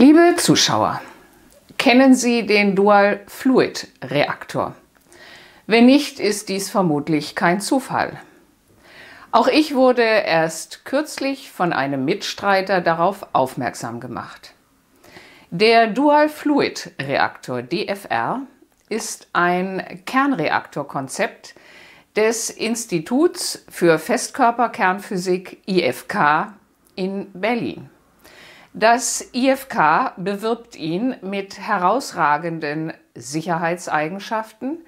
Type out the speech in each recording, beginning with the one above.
Liebe Zuschauer, kennen Sie den Dual Fluid Reaktor? Wenn nicht, ist dies vermutlich kein Zufall. Auch ich wurde erst kürzlich von einem Mitstreiter darauf aufmerksam gemacht. Der Dual Fluid Reaktor DFR ist ein Kernreaktorkonzept des Instituts für Festkörperkernphysik IFK in Berlin. Das IFK bewirbt ihn mit herausragenden Sicherheitseigenschaften,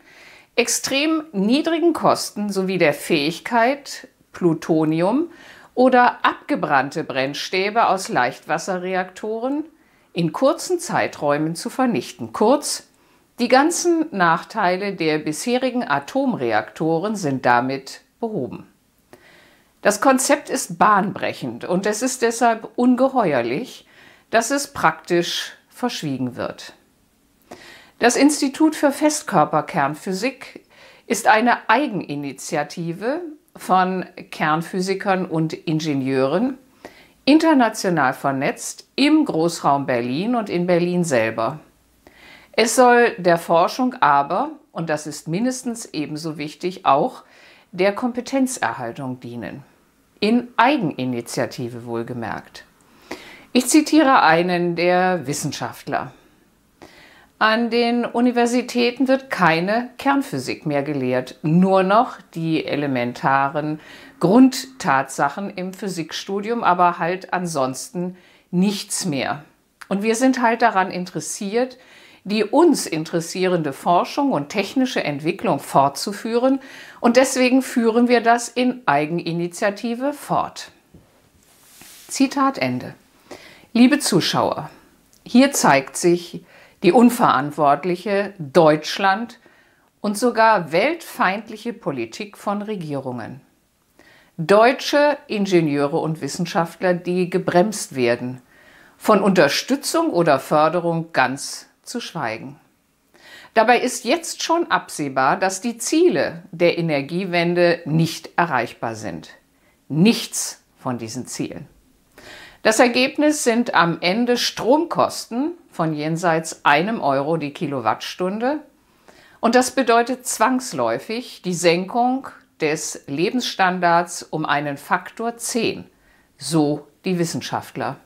extrem niedrigen Kosten sowie der Fähigkeit, Plutonium oder abgebrannte Brennstäbe aus Leichtwasserreaktoren in kurzen Zeiträumen zu vernichten. Kurz, die ganzen Nachteile der bisherigen Atomreaktoren sind damit behoben. Das Konzept ist bahnbrechend und es ist deshalb ungeheuerlich, dass es praktisch verschwiegen wird. Das Institut für Festkörperkernphysik ist eine Eigeninitiative von Kernphysikern und Ingenieuren, international vernetzt im Großraum Berlin und in Berlin selber. Es soll der Forschung aber, und das ist mindestens ebenso wichtig, auch der Kompetenzerhaltung dienen in Eigeninitiative wohlgemerkt. Ich zitiere einen der Wissenschaftler. An den Universitäten wird keine Kernphysik mehr gelehrt, nur noch die elementaren Grundtatsachen im Physikstudium, aber halt ansonsten nichts mehr. Und wir sind halt daran interessiert, die uns interessierende Forschung und technische Entwicklung fortzuführen und deswegen führen wir das in Eigeninitiative fort. Zitat Ende. Liebe Zuschauer, hier zeigt sich die unverantwortliche Deutschland und sogar weltfeindliche Politik von Regierungen. Deutsche Ingenieure und Wissenschaftler, die gebremst werden, von Unterstützung oder Förderung ganz zu schweigen. Dabei ist jetzt schon absehbar, dass die Ziele der Energiewende nicht erreichbar sind. Nichts von diesen Zielen. Das Ergebnis sind am Ende Stromkosten von jenseits einem Euro die Kilowattstunde. Und das bedeutet zwangsläufig die Senkung des Lebensstandards um einen Faktor 10, so die Wissenschaftler.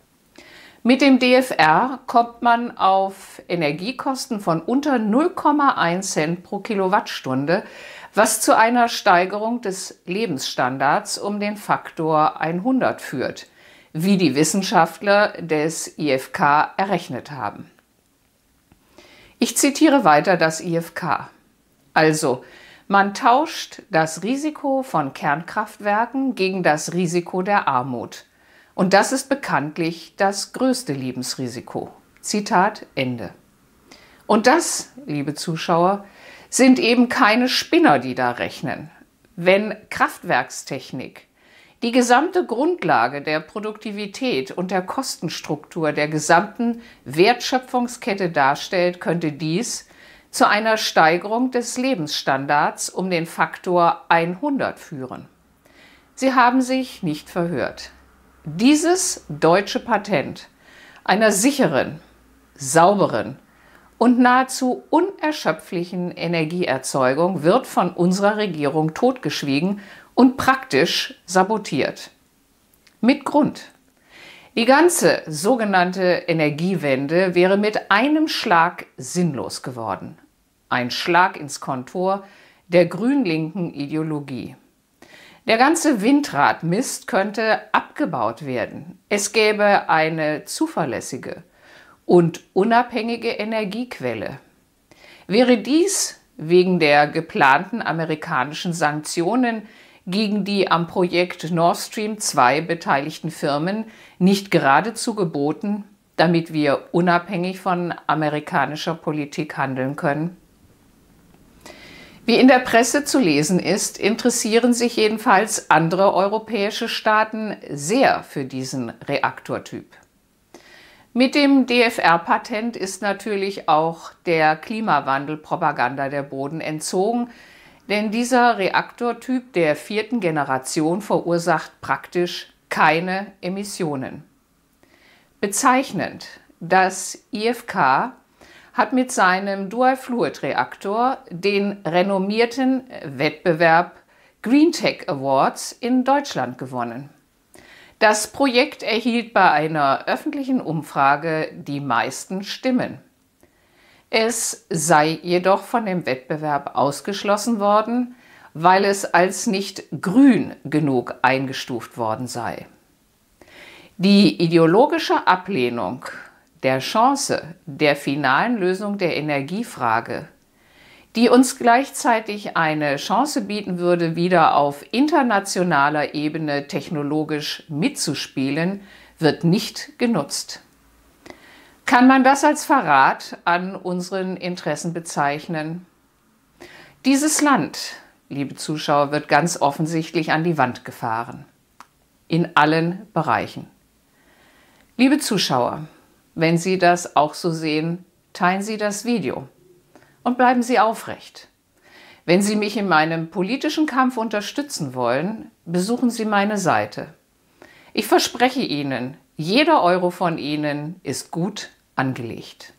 Mit dem DFR kommt man auf Energiekosten von unter 0,1 Cent pro Kilowattstunde, was zu einer Steigerung des Lebensstandards um den Faktor 100 führt, wie die Wissenschaftler des IFK errechnet haben. Ich zitiere weiter das IFK. Also, man tauscht das Risiko von Kernkraftwerken gegen das Risiko der Armut. Und das ist bekanntlich das größte Lebensrisiko. Zitat Ende. Und das, liebe Zuschauer, sind eben keine Spinner, die da rechnen. Wenn Kraftwerkstechnik die gesamte Grundlage der Produktivität und der Kostenstruktur der gesamten Wertschöpfungskette darstellt, könnte dies zu einer Steigerung des Lebensstandards um den Faktor 100 führen. Sie haben sich nicht verhört. Dieses deutsche Patent einer sicheren, sauberen und nahezu unerschöpflichen Energieerzeugung wird von unserer Regierung totgeschwiegen und praktisch sabotiert. Mit Grund. Die ganze sogenannte Energiewende wäre mit einem Schlag sinnlos geworden. Ein Schlag ins Kontor der grün-linken Ideologie. Der ganze Windradmist könnte abgebaut werden. Es gäbe eine zuverlässige und unabhängige Energiequelle. Wäre dies wegen der geplanten amerikanischen Sanktionen gegen die am Projekt Nord Stream 2 beteiligten Firmen nicht geradezu geboten, damit wir unabhängig von amerikanischer Politik handeln können? Wie in der Presse zu lesen ist, interessieren sich jedenfalls andere europäische Staaten sehr für diesen Reaktortyp. Mit dem DFR-Patent ist natürlich auch der Klimawandelpropaganda der Boden entzogen, denn dieser Reaktortyp der vierten Generation verursacht praktisch keine Emissionen. Bezeichnend, dass IFK hat mit seinem Dual-Fluid-Reaktor den renommierten Wettbewerb GreenTech Awards in Deutschland gewonnen. Das Projekt erhielt bei einer öffentlichen Umfrage die meisten Stimmen. Es sei jedoch von dem Wettbewerb ausgeschlossen worden, weil es als nicht grün genug eingestuft worden sei. Die ideologische Ablehnung der Chance, der finalen Lösung der Energiefrage, die uns gleichzeitig eine Chance bieten würde, wieder auf internationaler Ebene technologisch mitzuspielen, wird nicht genutzt. Kann man das als Verrat an unseren Interessen bezeichnen? Dieses Land, liebe Zuschauer, wird ganz offensichtlich an die Wand gefahren. In allen Bereichen. Liebe Zuschauer, wenn Sie das auch so sehen, teilen Sie das Video und bleiben Sie aufrecht. Wenn Sie mich in meinem politischen Kampf unterstützen wollen, besuchen Sie meine Seite. Ich verspreche Ihnen, jeder Euro von Ihnen ist gut angelegt.